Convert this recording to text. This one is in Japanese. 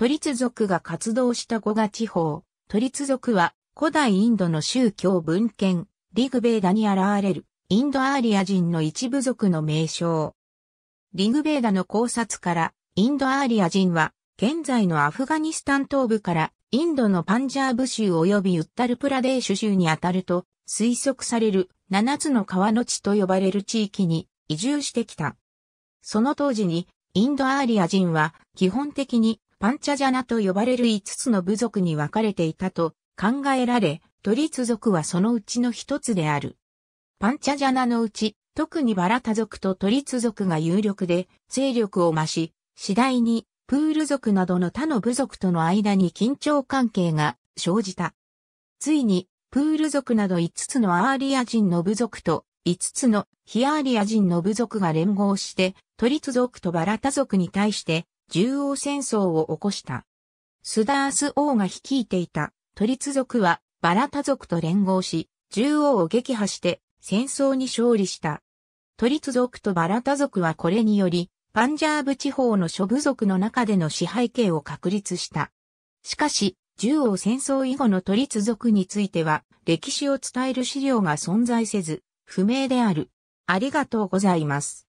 都立族が活動した五が地方。都立族は古代インドの宗教文献、リグベーダに現れるインドアーリア人の一部族の名称。リグベーダの考察からインドアーリア人は現在のアフガニスタン東部からインドのパンジャーブ州及びウッタルプラデーシュ州にあたると推測される七つの川の地と呼ばれる地域に移住してきた。その当時にインドアーリア人は基本的にパンチャジャナと呼ばれる5つの部族に分かれていたと考えられ、トリツ族はそのうちの一つである。パンチャジャナのうち、特にバラタ族とトリツ族が有力で、勢力を増し、次第にプール族などの他の部族との間に緊張関係が生じた。ついに、プール族など5つのアーリア人の部族と5つのヒアーリア人の部族が連合して、トリツ族とバラタ族に対して獣王戦争を起こした。スダース王が率いていたトリツ族はバラタ族と連合し、獣王を撃破して戦争に勝利した。トリツ族とバラタ族はこれにより、パンジャーブ地方の諸部族の中での支配権を確立した。しかし、獣王戦争以後のトリツ族については、歴史を伝える資料が存在せず、不明である。ありがとうございます。